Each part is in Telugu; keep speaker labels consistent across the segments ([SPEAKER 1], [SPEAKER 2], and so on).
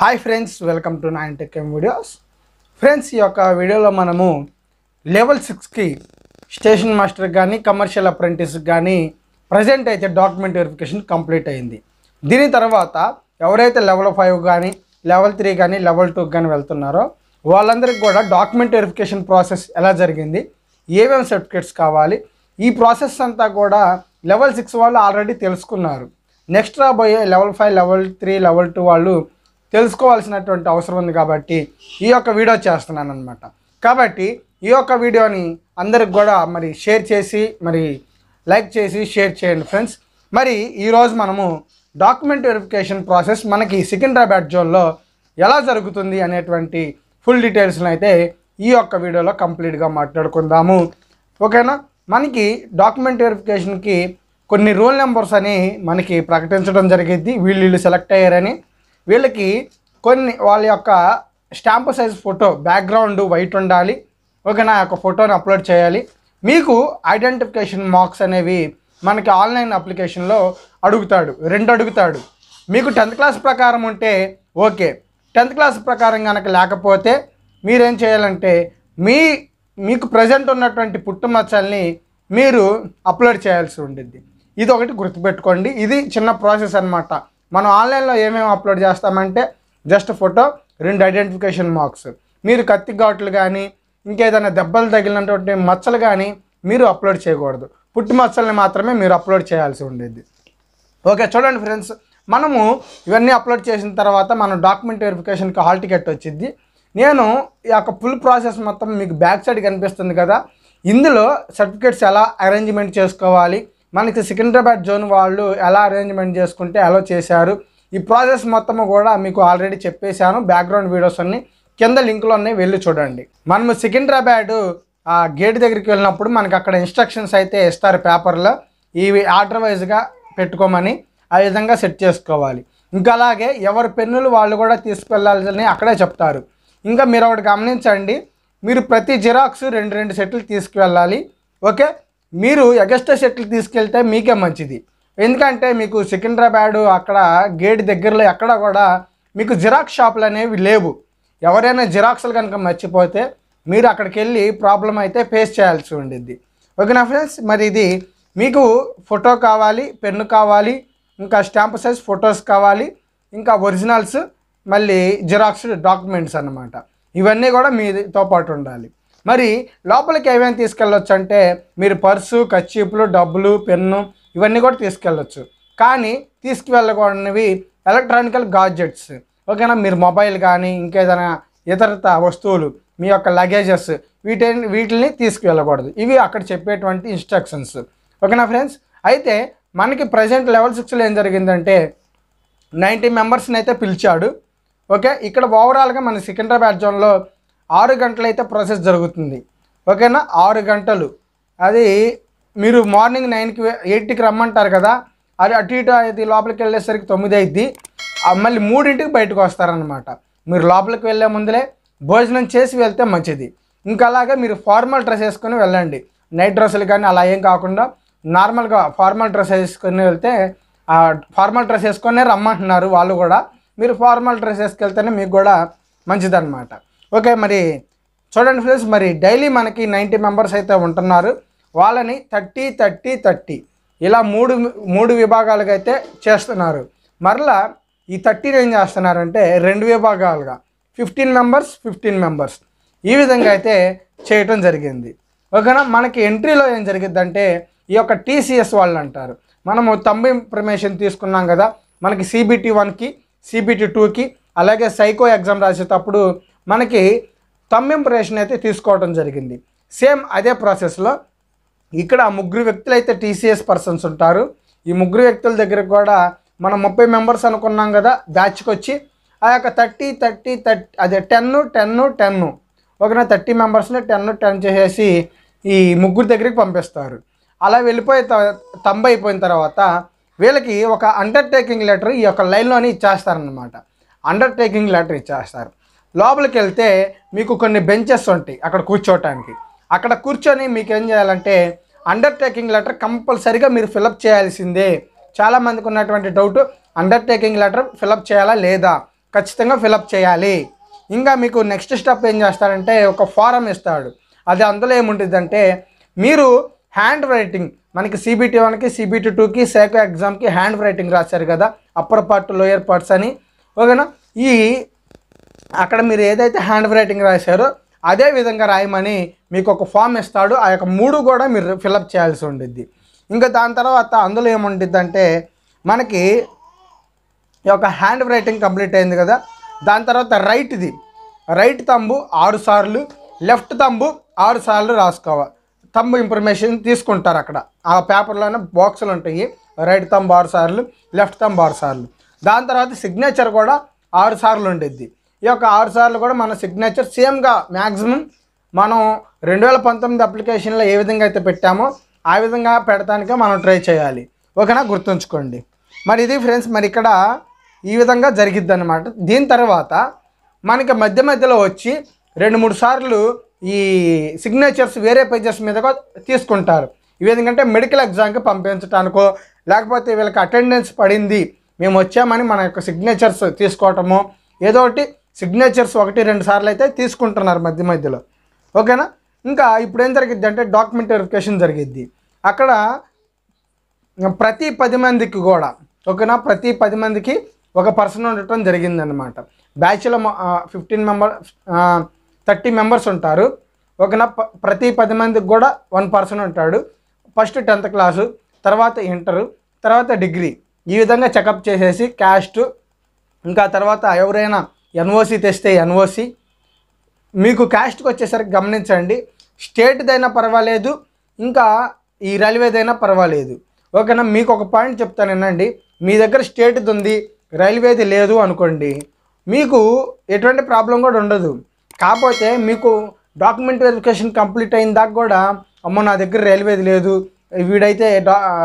[SPEAKER 1] hi friends welcome to nine tech videos friends ఈ యొక్క వీడియోలో మనము లెవెల్ సిక్స్కి స్టేషన్ మాస్టర్ కానీ కమర్షియల్ అప్రెంటిస్కి కానీ ప్రజెంట్ అయితే డాక్యుమెంట్ వెరిఫికేషన్ కంప్లీట్ అయింది దీని తర్వాత ఎవరైతే లెవెల్ ఫైవ్ కానీ లెవెల్ త్రీ కానీ లెవెల్ టూ కానీ వెళ్తున్నారో వాళ్ళందరికీ కూడా డాక్యుమెంట్ వెరిఫికేషన్ ప్రాసెస్ ఎలా జరిగింది ఏమేమి సర్టిఫికేట్స్ కావాలి ఈ ప్రాసెస్ అంతా కూడా లెవెల్ సిక్స్ వాళ్ళు ఆల్రెడీ తెలుసుకున్నారు నెక్స్ట్ రాబోయే level five level three level two వాళ్ళు తెలుసుకోవాల్సినటువంటి అవసరం ఉంది కాబట్టి ఈ యొక్క వీడియో చేస్తున్నాను అనమాట కాబట్టి ఈ యొక్క వీడియోని అందరికి కూడా మరి షేర్ చేసి మరి లైక్ చేసి షేర్ చేయండి ఫ్రెండ్స్ మరి ఈరోజు మనము డాక్యుమెంట్ వెరిఫికేషన్ ప్రాసెస్ మనకి సికింద్రాబాద్ జోన్లో ఎలా జరుగుతుంది అనేటువంటి ఫుల్ డీటెయిల్స్ని అయితే ఈ యొక్క వీడియోలో కంప్లీట్గా మాట్లాడుకుందాము ఓకేనా మనకి డాక్యుమెంట్ వెరిఫికేషన్కి కొన్ని రోల్ నెంబర్స్ అని మనకి ప్రకటించడం జరిగింది వీళ్ళు సెలెక్ట్ అయ్యారని వీళ్ళకి కొన్ని వాళ్ళ యొక్క stamp size photo background white ఉండాలి ఓకే నా యొక్క ఫోటోని అప్లోడ్ చేయాలి మీకు ఐడెంటిఫికేషన్ మార్క్స్ అనేవి మనకి ఆన్లైన్ అప్లికేషన్లో అడుగుతాడు రెండు అడుగుతాడు మీకు టెన్త్ క్లాస్ ప్రకారం ఉంటే ఓకే టెన్త్ క్లాస్ ప్రకారం కనుక లేకపోతే మీరేం చేయాలంటే మీ మీకు ప్రజెంట్ ఉన్నటువంటి పుట్టుమచ్చల్ని మీరు అప్లోడ్ చేయాల్సి ఉండిద్ది ఇది ఒకటి గుర్తుపెట్టుకోండి ఇది చిన్న ప్రాసెస్ అనమాట మనం ఆన్లైన్లో ఏమేమి అప్లోడ్ చేస్తామంటే జస్ట్ ఫోటో రెండు ఐడెంటిఫికేషన్ మార్క్స్ మీరు కత్తి ఘాట్లు కానీ ఇంకేదైనా దెబ్బలు తగిలినటువంటి మచ్చలు కానీ మీరు అప్లోడ్ చేయకూడదు పుట్టి మచ్చల్ని మాత్రమే మీరు అప్లోడ్ చేయాల్సి ఉండేది ఓకే చూడండి ఫ్రెండ్స్ మనము ఇవన్నీ అప్లోడ్ చేసిన తర్వాత మనం డాక్యుమెంట్ వెరిఫికేషన్కి హాల్ టికెట్ వచ్చింది నేను ఈ యొక్క ఫుల్ ప్రాసెస్ మొత్తం మీకు బ్యాక్ సైడ్ కనిపిస్తుంది కదా ఇందులో సర్టిఫికేట్స్ ఎలా అరేంజ్మెంట్ చేసుకోవాలి మనకి సికింద్రాబాద్ జోన్ వాళ్ళు ఎలా అరేంజ్మెంట్ చేసుకుంటే అలో చేశారు ఈ ప్రాసెస్ మొత్తము కూడా మీకు ఆల్రెడీ చెప్పేశాను బ్యాక్గ్రౌండ్ వీడియోస్ అన్నీ కింద లింక్లో ఉన్నాయి వెళ్ళి చూడండి మనము సికింద్రాబాద్ ఆ గేట్ దగ్గరికి వెళ్ళినప్పుడు మనకు అక్కడ ఇన్స్ట్రక్షన్స్ అయితే ఇస్తారు పేపర్లో ఇవి ఆర్డర్ వైజ్గా పెట్టుకోమని ఆ విధంగా సెట్ చేసుకోవాలి ఇంకా అలాగే ఎవరి పెన్నులు వాళ్ళు కూడా తీసుకెళ్లాలని అక్కడే చెప్తారు ఇంకా మీరు ఒకటి గమనించండి మీరు ప్రతి జిరాక్స్ రెండు రెండు సెట్లు తీసుకువెళ్ళాలి ఓకే మీరు ఎగస్ట్రా షటిల్ తీసుకెళ్తే మీకే మంచిది ఎందుకంటే మీకు సికింద్రాబాడు అక్కడ గేట్ దగ్గరలో ఎక్కడ కూడా మీకు జిరాక్స్ షాపులు అనేవి లేవు ఎవరైనా జిరాక్స్లు కనుక మర్చిపోతే మీరు అక్కడికి వెళ్ళి ప్రాబ్లం అయితే ఫేస్ చేయాల్సి ఉండిద్ది ఓకేనా ఫ్రెండ్స్ మరి ఇది మీకు ఫోటో కావాలి పెన్ను కావాలి ఇంకా స్టాంప్ సైజ్ ఫొటోస్ కావాలి ఇంకా ఒరిజినల్స్ మళ్ళీ జిరాక్స్ డాక్యుమెంట్స్ అనమాట ఇవన్నీ కూడా మీతో పాటు ఉండాలి మరి లోపలికి ఏమేమి తీసుకెళ్ళొచ్చు అంటే మీరు పర్సు కచ్చిపులు డబ్బులు పెన్ను ఇవన్నీ కూడా తీసుకెళ్ళొచ్చు కానీ తీసుకువెళ్ళకూడనివి ఎలక్ట్రానికల్ గాడ్జెట్స్ ఓకేనా మీరు మొబైల్ కానీ ఇంకేదైనా ఇతరత వస్తువులు మీ యొక్క లగేజెస్ వీటి వీటిని తీసుకువెళ్ళకూడదు ఇవి అక్కడ చెప్పేటువంటి ఇన్స్ట్రక్షన్స్ ఓకేనా ఫ్రెండ్స్ అయితే మనకి ప్రజెంట్ లెవెల్ సిక్స్లో ఏం జరిగిందంటే నైంటీ మెంబర్స్ని అయితే పిలిచాడు ఓకే ఇక్కడ ఓవరాల్గా మన సికింద్రాబాద్ జోన్లో ఆరు గంటలైతే ప్రాసెస్ జరుగుతుంది ఓకేనా ఆరు గంటలు అది మీరు మార్నింగ్ నైన్కి ఎయిట్కి రమ్మంటారు కదా అది అటు ఇటు అయితే లోపలికి వెళ్ళేసరికి తొమ్మిది అయింది మళ్ళీ మూడింటికి బయటకు వస్తారనమాట మీరు లోపలికి వెళ్ళే ముందులే భోజనం చేసి వెళ్తే మంచిది ఇంకా అలాగే మీరు ఫార్మల్ డ్రెస్ వేసుకొని వెళ్ళండి నైట్ డ్రెస్సులు కానీ అలా ఏం కాకుండా నార్మల్గా ఫార్మల్ డ్రెస్ వేసుకొని వెళ్తే ఫార్మల్ డ్రెస్ వేసుకొని రమ్మంటున్నారు వాళ్ళు కూడా మీరు ఫార్మల్ డ్రెస్ వేసుకెళ్తేనే మీకు కూడా మంచిదన్నమాట ఓకే మరి చూడండి ఫ్రెండ్స్ మరి డైలీ మనకి నైంటీ మెంబర్స్ అయితే ఉంటున్నారు వాళ్ళని థర్టీ థర్టీ థర్టీ ఇలా మూడు మూడు విభాగాలుగా అయితే చేస్తున్నారు మరలా ఈ థర్టీని ఏం చేస్తున్నారంటే రెండు విభాగాలుగా ఫిఫ్టీన్ మెంబర్స్ ఫిఫ్టీన్ మెంబర్స్ ఈ విధంగా అయితే చేయటం జరిగింది ఓకేనా మనకి ఎంట్రీలో ఏం అంటే ఈ యొక్క టీసీఎస్ వాళ్ళు అంటారు మనము తంబు ఇన్ఫర్మేషన్ తీసుకున్నాం కదా మనకి సిబిటి వన్కి సిబిటి టూకి అలాగే సైకో ఎగ్జామ్ రాసేటప్పుడు మనకి తమ్మింపు రేషన్ అయితే తీసుకోవడం జరిగింది సేమ్ అదే ప్రాసెస్లో ఇక్కడ ముగ్గురు వ్యక్తులు అయితే టీసీఎస్ పర్సన్స్ ఉంటారు ఈ ముగ్గురు వ్యక్తుల దగ్గర కూడా మనం ముప్పై మెంబర్స్ అనుకున్నాం కదా బ్యాచ్కొచ్చి ఆ యొక్క థర్టీ థర్టీ థర్టీ అదే టెన్ టెన్ టెన్ ఒకనే థర్టీ మెంబర్స్ని టెన్ టెన్ చేసేసి ఈ ముగ్గురు దగ్గరికి పంపిస్తారు అలా వెళ్ళిపోయి తంబ అయిపోయిన తర్వాత వీళ్ళకి ఒక అండర్టేకింగ్ లెటర్ ఈ యొక్క లైన్లోనే ఇచ్చేస్తారనమాట అండర్టేకింగ్ లెటర్ ఇచ్చేస్తారు లోపలికి వెళ్తే మీకు కొన్ని బెంచెస్ ఉంటాయి అక్కడ కూర్చోవటానికి అక్కడ కూర్చొని మీకు ఏం చేయాలంటే అండర్టేకింగ్ లెటర్ కంపల్సరీగా మీరు ఫిలప్ చేయాల్సిందే చాలామందికి ఉన్నటువంటి డౌట్ అండర్టేకింగ్ లెటర్ ఫిలప్ చేయాలా లేదా ఖచ్చితంగా ఫిలప్ చేయాలి ఇంకా మీకు నెక్స్ట్ స్టెప్ ఏం చేస్తారంటే ఒక ఫారం ఇస్తాడు అది అందులో ఏముంటుందంటే మీరు హ్యాండ్ రైటింగ్ మనకి సిబిటి వన్కి సిబిటి టూకి సేకో ఎగ్జామ్కి హ్యాండ్ రైటింగ్ రాశారు కదా అప్పర్ పార్ట్ లోయర్ పార్ట్స్ అని ఓకేనా ఈ అక్కడ మీరు ఏదైతే హ్యాండ్ రైటింగ్ రాశారో అదే విధంగా రాయమని మీకు ఒక ఫామ్ ఇస్తాడు ఆ యొక్క మూడు కూడా మీరు ఫిలప్ చేయాల్సి ఉండిద్ది ఇంకా దాని తర్వాత అందులో ఏముంటుంది అంటే మనకి ఈ యొక్క హ్యాండ్ రైటింగ్ కంప్లీట్ అయింది కదా దాని తర్వాత రైట్ది రైట్ తంబు ఆరు సార్లు లెఫ్ట్ తంబు ఆరు సార్లు రాసుకోవాలి తంబు ఇన్ఫర్మేషన్ తీసుకుంటారు అక్కడ ఆ పేపర్లోనే బాక్సులు ఉంటాయి రైట్ తంబు ఆరు సార్లు లెఫ్ట్ తంబు ఆరు సార్లు దాని తర్వాత సిగ్నేచర్ కూడా ఆరు సార్లు ఉండిద్ది ఈ యొక్క ఆరు సార్లు కూడా మన సిగ్నేచర్ సేమ్గా మ్యాక్సిమం మనం రెండు వేల పంతొమ్మిది అప్లికేషన్లో ఏ విధంగా అయితే పెట్టామో ఆ విధంగా పెడటానికే మనం ట్రై చేయాలి ఓకేనా గుర్తుంచుకోండి మరి ఇది ఫ్రెండ్స్ మరి ఇక్కడ ఈ విధంగా జరిగిద్ది అనమాట దీని తర్వాత మనకి మధ్య మధ్యలో వచ్చి రెండు మూడు సార్లు ఈ సిగ్నేచర్స్ వేరే పేజెస్ మీద తీసుకుంటారు ఇవి ఎందుకంటే మెడికల్ ఎగ్జామ్కి పంపించడానికో లేకపోతే వీళ్ళకి అటెండెన్స్ పడింది మేము వచ్చామని మన యొక్క సిగ్నేచర్స్ తీసుకోవటము ఏదో ఒకటి సిగ్నేచర్స్ ఒకటి రెండు సార్లు అయితే తీసుకుంటున్నారు మధ్య మధ్యలో ఓకేనా ఇంకా ఇప్పుడు ఏం జరిగిద్ది అంటే డాక్యుమెంట్ వెరిఫికేషన్ జరిగిద్ది అక్కడ ప్రతి పది మందికి కూడా ఓకేనా ప్రతి పది మందికి ఒక పర్సన్ ఉండటం జరిగిందనమాట బ్యాచ్లో ఫిఫ్టీన్ మెంబర్ థర్టీ మెంబర్స్ ఉంటారు ఓకేనా ప్రతి పది మందికి కూడా వన్ పర్సన్ ఉంటాడు ఫస్ట్ టెన్త్ క్లాసు తర్వాత ఇంటరు తర్వాత డిగ్రీ ఈ విధంగా చెకప్ చేసేసి క్యాస్ట్ ఇంకా తర్వాత ఎవరైనా ఎన్ఓసి తెస్తే ఎన్ఓసి మీకు క్యాస్ట్కి వచ్చేసరికి గమనించండి స్టేట్దైనా పర్వాలేదు ఇంకా ఈ రైల్వేదైనా పర్వాలేదు ఓకేనా మీకు ఒక పాయింట్ చెప్తాను వినండి మీ దగ్గర స్టేట్ది ఉంది రైల్వేది లేదు అనుకోండి మీకు ఎటువంటి ప్రాబ్లం కూడా ఉండదు కాకపోతే మీకు డాక్యుమెంట్ వెరిఫికేషన్ కంప్లీట్ అయిన దాకా కూడా అమ్మో నా దగ్గర రైల్వేది లేదు వీడైతే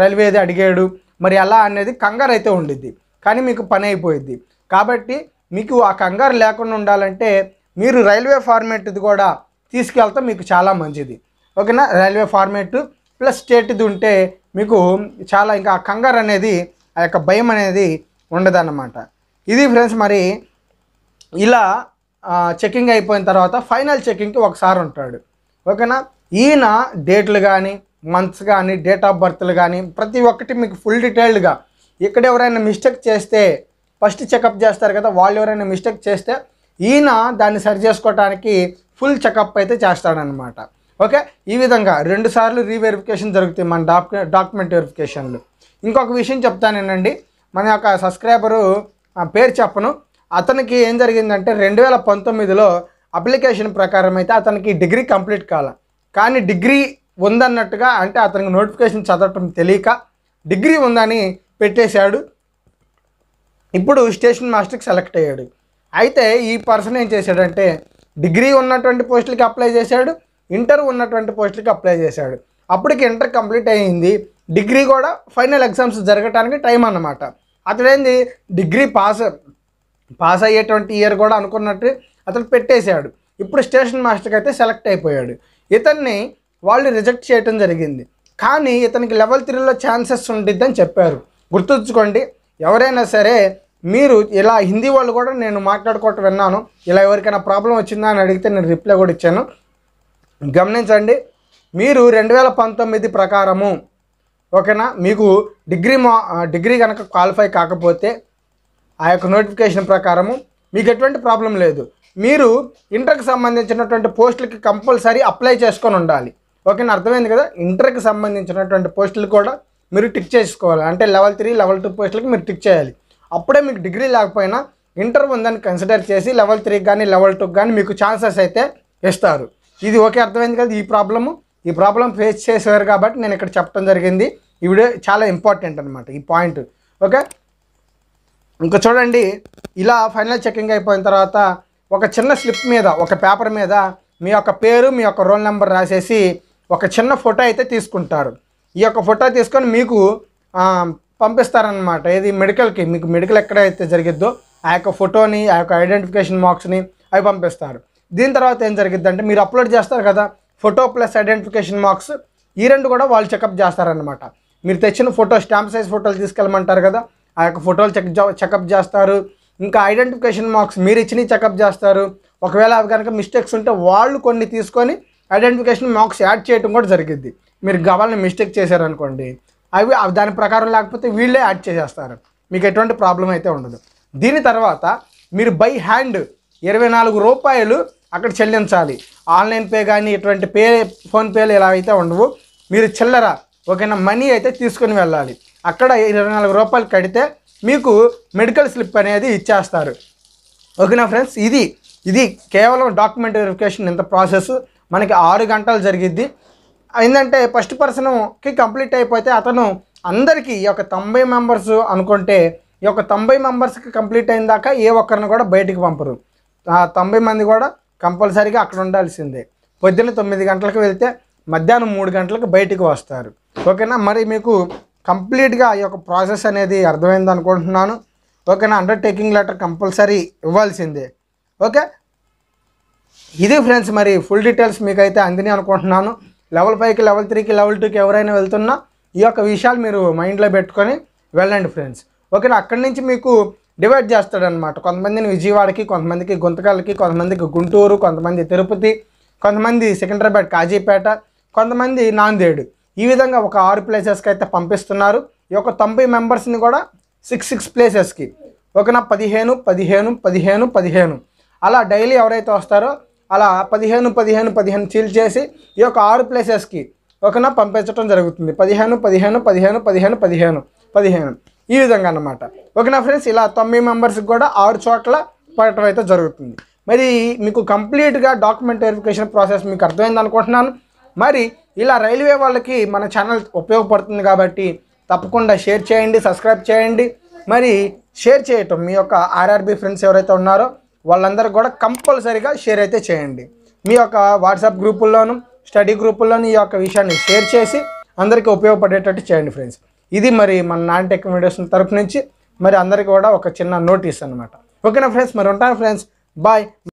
[SPEAKER 1] రైల్వేది అడిగాడు మరి అలా అనేది కంగారు అయితే ఉండిద్ది కానీ మీకు పని అయిపోయిద్ది కాబట్టి మీకు ఆ కంగారు లేకుండా ఉండాలంటే మీరు రైల్వే ఫార్మేట్ది కూడా తీసుకెళ్తే మీకు చాలా మంచిది ఓకేనా రైల్వే ఫార్మేట్ ప్లస్ స్టేట్ది ఉంటే మీకు చాలా ఇంకా కంగారు అనేది ఆ యొక్క భయం అనేది ఉండదన్నమాట ఇది ఫ్రెండ్స్ మరి ఇలా చెకింగ్ అయిపోయిన తర్వాత ఫైనల్ చెకింగ్కి ఒకసారి ఉంటాడు ఓకేనా ఈయన డేట్లు కానీ మంత్స్ కానీ డేట్ ఆఫ్ బర్త్లు కానీ ప్రతి ఒక్కటి మీకు ఫుల్ డీటెయిల్డ్గా ఇక్కడ ఎవరైనా మిస్టేక్ చేస్తే ఫస్ట్ చెకప్ చేస్తారు కదా వాళ్ళు ఎవరైనా మిస్టేక్ చేస్తే ఈయన దాన్ని సరి చేసుకోవడానికి ఫుల్ చెకప్ అయితే చేస్తాడనమాట ఓకే ఈ విధంగా రెండుసార్లు రీవెరిఫికేషన్ జరుగుతాయి మన డాక్యు డాక్యుమెంట్ వెరిఫికేషన్లు ఇంకొక విషయం చెప్తానేనండి మన యొక్క సబ్స్క్రైబరు పేరు చెప్పను అతనికి ఏం జరిగిందంటే రెండు వేల పంతొమ్మిదిలో అప్లికేషన్ ప్రకారం అయితే అతనికి డిగ్రీ కంప్లీట్ కావాలి కానీ డిగ్రీ ఉందన్నట్టుగా అంటే అతనికి నోటిఫికేషన్ చదవటం తెలియక డిగ్రీ ఉందని పెట్టేశాడు ఇప్పుడు స్టేషన్ మాస్టర్కి సెలెక్ట్ అయ్యాడు అయితే ఈ పర్సన్ ఏం చేశాడంటే డిగ్రీ ఉన్నటువంటి పోస్టులకి అప్లై చేశాడు ఇంటర్ ఉన్నటువంటి పోస్టులకి అప్లై చేశాడు అప్పటికి ఇంటర్ కంప్లీట్ అయ్యింది డిగ్రీ కూడా ఫైనల్ ఎగ్జామ్స్ జరగటానికి టైం అన్నమాట అతడేంది డిగ్రీ పాస్ పాస్ అయ్యేటువంటి ఇయర్ కూడా అనుకున్నట్టు అతను పెట్టేశాడు ఇప్పుడు స్టేషన్ మాస్టర్కి అయితే సెలెక్ట్ అయిపోయాడు ఇతన్ని వాళ్ళు రిజెక్ట్ చేయటం జరిగింది కానీ ఇతనికి లెవెల్ త్రీలో ఛాన్సెస్ ఉండిద్దని చెప్పారు గుర్తుంచుకోండి ఎవరైనా సరే మీరు ఇలా హిందీ వాళ్ళు కూడా నేను మాట్లాడుకోవటం విన్నాను ఇలా ఎవరికైనా ప్రాబ్లం వచ్చిందా అని అడిగితే నేను రిప్లై కూడా ఇచ్చాను గమనించండి మీరు రెండు వేల పంతొమ్మిది ప్రకారము ఓకేనా మీకు డిగ్రీ మా డిగ్రీ కనుక క్వాలిఫై కాకపోతే ఆ యొక్క నోటిఫికేషన్ ప్రకారము మీకు ఎటువంటి ప్రాబ్లం లేదు మీరు ఇంటర్కి సంబంధించినటువంటి పోస్టులకి కంపల్సరీ అప్లై చేసుకొని ఉండాలి ఓకేనా అర్థమైంది కదా ఇంటర్కి సంబంధించినటువంటి పోస్టులు కూడా మీరు టిక్ చేసుకోవాలి అంటే లెవెల్ త్రీ లెవెల్ టూ పోస్టులకి మీరు టిక్ చేయాలి అప్పుడే మీకు డిగ్రీ లేకపోయినా ఇంటర్ ఉందని కన్సిడర్ చేసి లెవెల్ త్రీకి కానీ లెవెల్ టూకి కానీ మీకు ఛాన్సెస్ అయితే ఇస్తారు ఇది ఓకే అర్థమైంది కదా ఈ ప్రాబ్లము ఈ ప్రాబ్లం ఫేస్ చేసేవారు కాబట్టి నేను ఇక్కడ చెప్పడం జరిగింది ఈ వీడియో చాలా ఇంపార్టెంట్ అనమాట ఈ పాయింట్ ఓకే ఇంకా చూడండి ఇలా ఫైనల్ చెకింగ్ అయిపోయిన తర్వాత ఒక చిన్న స్లిప్ మీద ఒక పేపర్ మీద మీ యొక్క పేరు మీ యొక్క రోల్ నెంబర్ రాసేసి ఒక చిన్న ఫోటో అయితే తీసుకుంటారు ఈ యొక్క ఫోటో తీసుకొని మీకు పంపిస్తారనమాట ఇది మెడికల్కి మీకు మెడికల్ ఎక్కడైతే జరిగిద్దో ఆ యొక్క ఫోటోని ఆ యొక్క ఐడెంటిఫికేషన్ మార్క్స్ని అవి పంపిస్తారు దీని తర్వాత ఏం జరిగిద్దంటే మీరు అప్లోడ్ చేస్తారు కదా ఫోటో ప్లస్ ఐడెంటిఫికేషన్ మార్క్స్ ఈ రెండు కూడా వాళ్ళు చెకప్ చేస్తారనమాట మీరు తెచ్చిన ఫోటో స్టాంప్ సైజ్ ఫోటోలు తీసుకెళ్ళమంటారు కదా ఆ యొక్క ఫోటోలు చెక్ చెకప్ చేస్తారు ఇంకా ఐడెంటిఫికేషన్ మార్క్స్ మీరు ఇచ్చినవి చెకప్ చేస్తారు ఒకవేళ అవి కనుక మిస్టేక్స్ ఉంటే వాళ్ళు కొన్ని తీసుకొని ఐడెంటిఫికేషన్ మార్క్స్ యాడ్ చేయడం కూడా జరిగింది మీరు కావాలని మిస్టేక్ చేశారనుకోండి అవి దాని ప్రకారం లేకపోతే వీళ్ళే యాడ్ చేసేస్తారు మీకు ఎటువంటి ప్రాబ్లం అయితే ఉండదు దీని తర్వాత మీరు బై హ్యాండ్ ఇరవై నాలుగు రూపాయలు అక్కడ చెల్లించాలి ఆన్లైన్ పే కానీ ఇటువంటి పే ఫోన్పేలు ఇలా అయితే ఉండవు మీరు చిల్లర ఓకేనా మనీ అయితే తీసుకుని వెళ్ళాలి అక్కడ ఇరవై నాలుగు రూపాయలు కడితే మీకు మెడికల్ స్లిప్ అనేది ఇచ్చేస్తారు ఓకేనా ఫ్రెండ్స్ ఇది ఇది కేవలం డాక్యుమెంట్ వెరిఫికేషన్ ఇంత ప్రాసెస్ మనకి ఆరు గంటలు జరిగిద్ది ఏంటంటే ఫస్ట్ పర్సన్కి కంప్లీట్ అయిపోతే అతను అందరికీ ఈ యొక్క తొంభై మెంబర్స్ అనుకుంటే ఈ యొక్క తొంభై మెంబర్స్కి కంప్లీట్ అయిన దాకా ఏ ఒక్కరిని కూడా బయటికి పంపరు ఆ తొంభై మంది కూడా కంపల్సరీగా అక్కడ ఉండాల్సిందే పొద్దున్న తొమ్మిది గంటలకు వెళ్తే మధ్యాహ్నం మూడు గంటలకు బయటికి వస్తారు ఓకేనా మరి మీకు కంప్లీట్గా ఈ యొక్క ప్రాసెస్ అనేది అర్థమైంది అనుకుంటున్నాను ఓకేనా అండర్టేకింగ్ లెటర్ కంపల్సరీ ఇవ్వాల్సిందే ఓకే ఇది ఫ్రెండ్స్ మరి ఫుల్ డీటెయిల్స్ మీకైతే అందిని అనుకుంటున్నాను లెవెల్ ఫైవ్కి లెవెల్ త్రీకి లెవెల్ టూకి ఎవరైనా వెళ్తున్నా ఈ యొక్క విషయాలు మీరు మైండ్లో పెట్టుకొని వెళ్ళండి ఫ్రెండ్స్ ఓకేనా అక్కడి నుంచి మీకు డివైడ్ చేస్తాడనమాట కొంతమందిని విజయవాడకి కొంతమందికి గుంతకాలకి కొంతమందికి గుంటూరు కొంతమంది తిరుపతి కొంతమంది సికింద్రాబాద్ కాజీపేట కొంతమంది నాందేడు ఈ విధంగా ఒక ఆరు ప్లేసెస్కి అయితే పంపిస్తున్నారు ఈ యొక్క తొంభై మెంబర్స్ని కూడా సిక్స్ సిక్స్ ప్లేసెస్కి ఓకేనా పదిహేను పదిహేను పదిహేను పదిహేను అలా డైలీ ఎవరైతే వస్తారో అలా పదిహేను పదిహేను పదిహేను చీల్ చేసి ఈ యొక్క ఆరు ప్లేసెస్కి ఒకన పంపించడం జరుగుతుంది పదిహేను పదిహేను పదిహేను పదిహేను పదిహేను పదిహేను ఈ విధంగా అనమాట ఓకేనా ఫ్రెండ్స్ ఇలా తొమ్మిది మెంబర్స్కి కూడా ఆరు చోట్ల పడటం అయితే జరుగుతుంది మరి మీకు కంప్లీట్గా డాక్యుమెంట్ వెరిఫికేషన్ ప్రాసెస్ మీకు అర్థమైంది అనుకుంటున్నాను మరి ఇలా రైల్వే వాళ్ళకి మన ఛానల్ ఉపయోగపడుతుంది కాబట్టి తప్పకుండా షేర్ చేయండి సబ్స్క్రైబ్ చేయండి మరి షేర్ చేయటం మీ యొక్క ఆర్ఆర్బి ఫ్రెండ్స్ ఎవరైతే ఉన్నారో వాళ్ళందరూ కూడా కంపల్సరీగా షేర్ అయితే చేయండి మీ యొక్క వాట్సాప్ గ్రూపుల్లోనూ స్టడీ గ్రూపుల్లోనూ ఈ యొక్క విషయాన్ని షేర్ చేసి అందరికీ ఉపయోగపడేటట్టు చేయండి ఫ్రెండ్స్ ఇది మరి మన నాన్ టెక్ తరఫు నుంచి మరి అందరికీ కూడా ఒక చిన్న నోటీస్ అనమాట ఓకేనా ఫ్రెండ్స్ మరి ఉంటాను ఫ్రెండ్స్ బాయ్